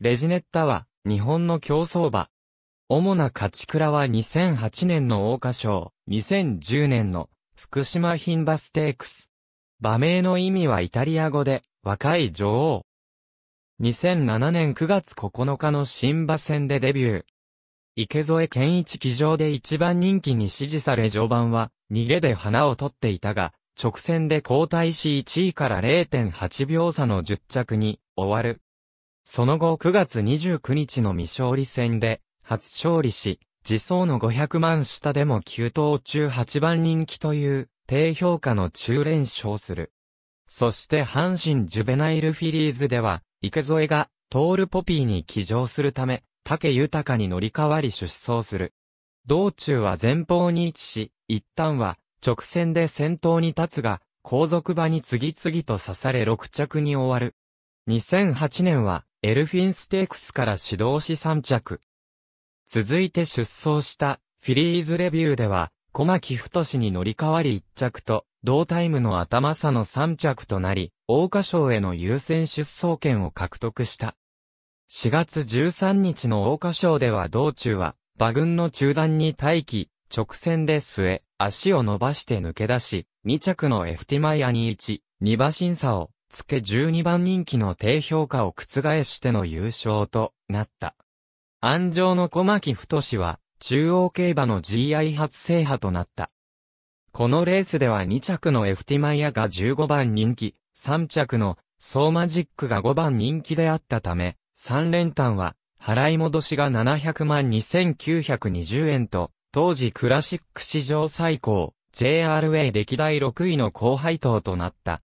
レジネッタは、日本の競走馬。主な勝ち倉は2008年の桜花賞、2010年の福島品馬ステークス。馬名の意味はイタリア語で、若い女王。2007年9月9日の新馬戦でデビュー。池添健一騎乗で一番人気に支持され序盤は、逃げで花を取っていたが、直線で交代し1位から0.8秒差の10着に、終わる。その後9月29日の未勝利戦で、初勝利し、自走の500万下でも9頭中8番人気という、低評価の中連勝する。そして阪神ジュベナイルフィリーズでは、池添が、トールポピーに騎乗するため、竹豊に乗り換わり出走する。道中は前方に位置し、一旦は直線で先頭に立つが、後続場に次々と刺され6着に終わる。2008年はエルフィンステークスから指導し3着。続いて出走したフィリーズレビューでは、小牧太氏に乗り換わり1着と、同タイムの頭差の3着となり、大花賞への優先出走権を獲得した。4月13日の大花賞では道中は、馬群の中段に待機、直線で据え、足を伸ばして抜け出し、2着のエフティマイアに1、2馬審査を、つけ12番人気の低評価を覆しての優勝となった。安城の小牧太氏は、中央競馬の GI 初制覇となった。このレースでは2着のエフティマイアが15番人気、3着のソーマジックが5番人気であったため、3連単は、払い戻しが700万2920円と、当時クラシック史上最高、JRA 歴代6位の高配当となった。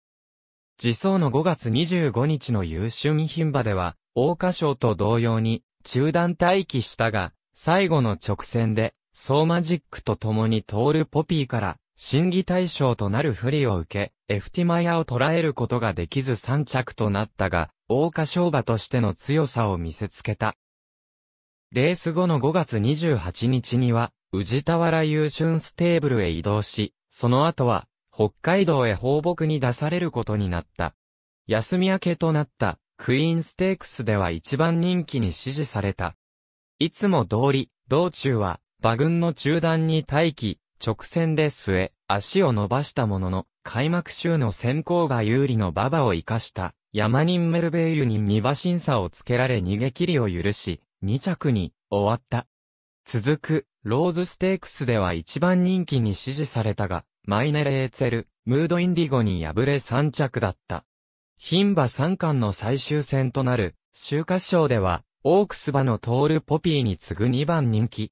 自走の5月25日の優秀品馬では、大花賞と同様に中断待機したが、最後の直線で、ソーマジックと共に通るポピーから、審議対象となる不利を受け、エフティマヤを捉えることができず3着となったが、大花賞馬としての強さを見せつけた。レース後の5月28日には、宇治田原優春ステーブルへ移動し、その後は、北海道へ放牧に出されることになった。休み明けとなったクイーンステークスでは一番人気に支持された。いつも通り、道中は馬群の中段に待機、直線で末、足を伸ばしたものの、開幕週の先行が有利の馬場を生かした、山人メルベイユに2馬審査をつけられ逃げ切りを許し、2着に終わった。続く、ローズステークスでは一番人気に支持されたが、マイネレーツェル、ムードインディゴに敗れ3着だった。牝馬3冠の最終戦となる、週刊賞では、オークス馬のトールポピーに次ぐ2番人気。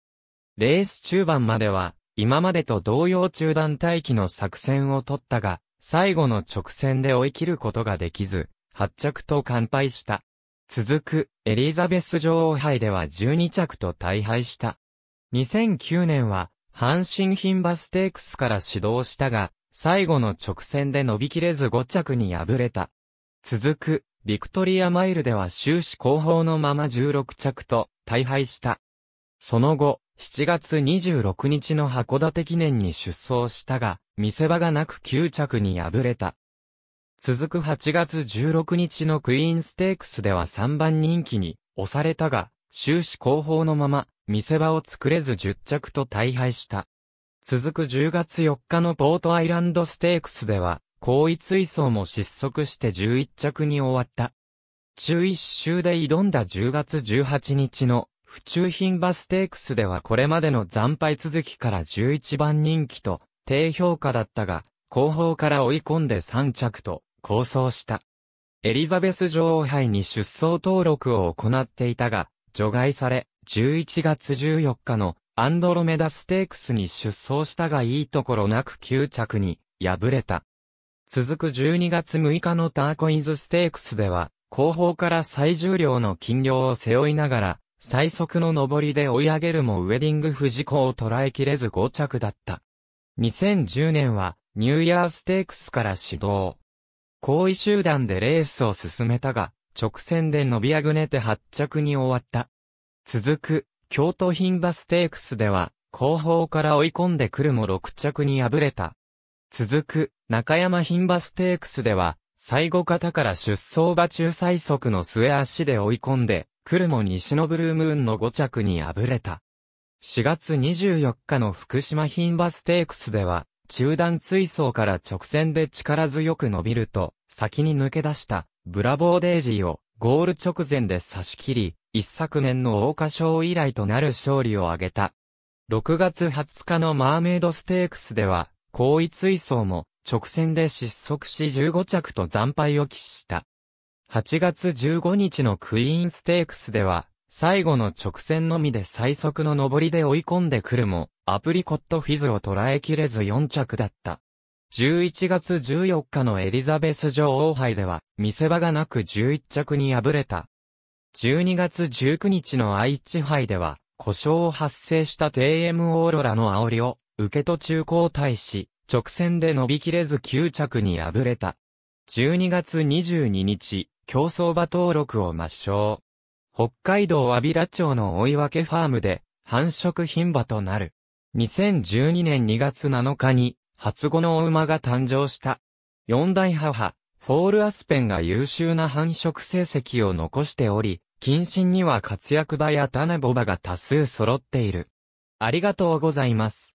レース中盤までは、今までと同様中段待機の作戦を取ったが、最後の直線で追い切ることができず、8着と完敗した。続く、エリザベス女王杯では12着と大敗した。2009年は、阪神品馬ステークスから始動したが、最後の直線で伸びきれず5着に敗れた。続く、ビクトリアマイルでは終始後方のまま16着と、大敗した。その後、7月26日の函館記念に出走したが、見せ場がなく9着に敗れた。続く8月16日のクイーンステークスでは3番人気に押されたが、終始後方のまま見せ場を作れず10着と大敗した。続く10月4日のポートアイランドステークスでは、後位追走も失速して11着に終わった。中1周で挑んだ10月18日の府中品馬ステークスではこれまでの惨敗続きから11番人気と低評価だったが、後方から追い込んで3着と構想した。エリザベス女王杯に出走登録を行っていたが、除外され、11月14日のアンドロメダステークスに出走したがいいところなく9着に敗れた。続く12月6日のターコイズステークスでは、後方から最重量の金量を背負いながら、最速の上りで追い上げるもウェディング富士故を捉えきれず5着だった。2010年はニューイヤーステークスから始動。後位集団でレースを進めたが、直線で伸びあぐねて8着に終わった。続く、京都品馬ステークスでは、後方から追い込んでくるも6着に敗れた。続く、中山品馬ステークスでは、最後方から出走馬中最速の末足で追い込んで、くるも西のブルームーンの5着に敗れた。4月24日の福島品馬ステークスでは、中段追走から直線で力強く伸びると、先に抜け出した、ブラボーデージーを、ゴール直前で差し切り、一昨年の桜花賞以来となる勝利を挙げた。6月20日のマーメイドステークスでは、後位追走も直線で失速し15着と惨敗を喫した。8月15日のクイーンステークスでは、最後の直線のみで最速の上りで追い込んでくるも、アプリコットフィズを捉えきれず4着だった。11月14日のエリザベス女王杯では、見せ場がなく11着に敗れた。12月19日の愛知杯では、故障を発生した TM オーロラの煽りを、受け途中交代し、直線で伸びきれず9着に敗れた。12月22日、競争馬登録を抹消。北海道和平町の追い分けファームで、繁殖牝馬となる。2012年2月7日に、初子のお馬が誕生した。四代母、フォールアスペンが優秀な繁殖成績を残しており、近親には活躍場や種ボバが多数揃っている。ありがとうございます。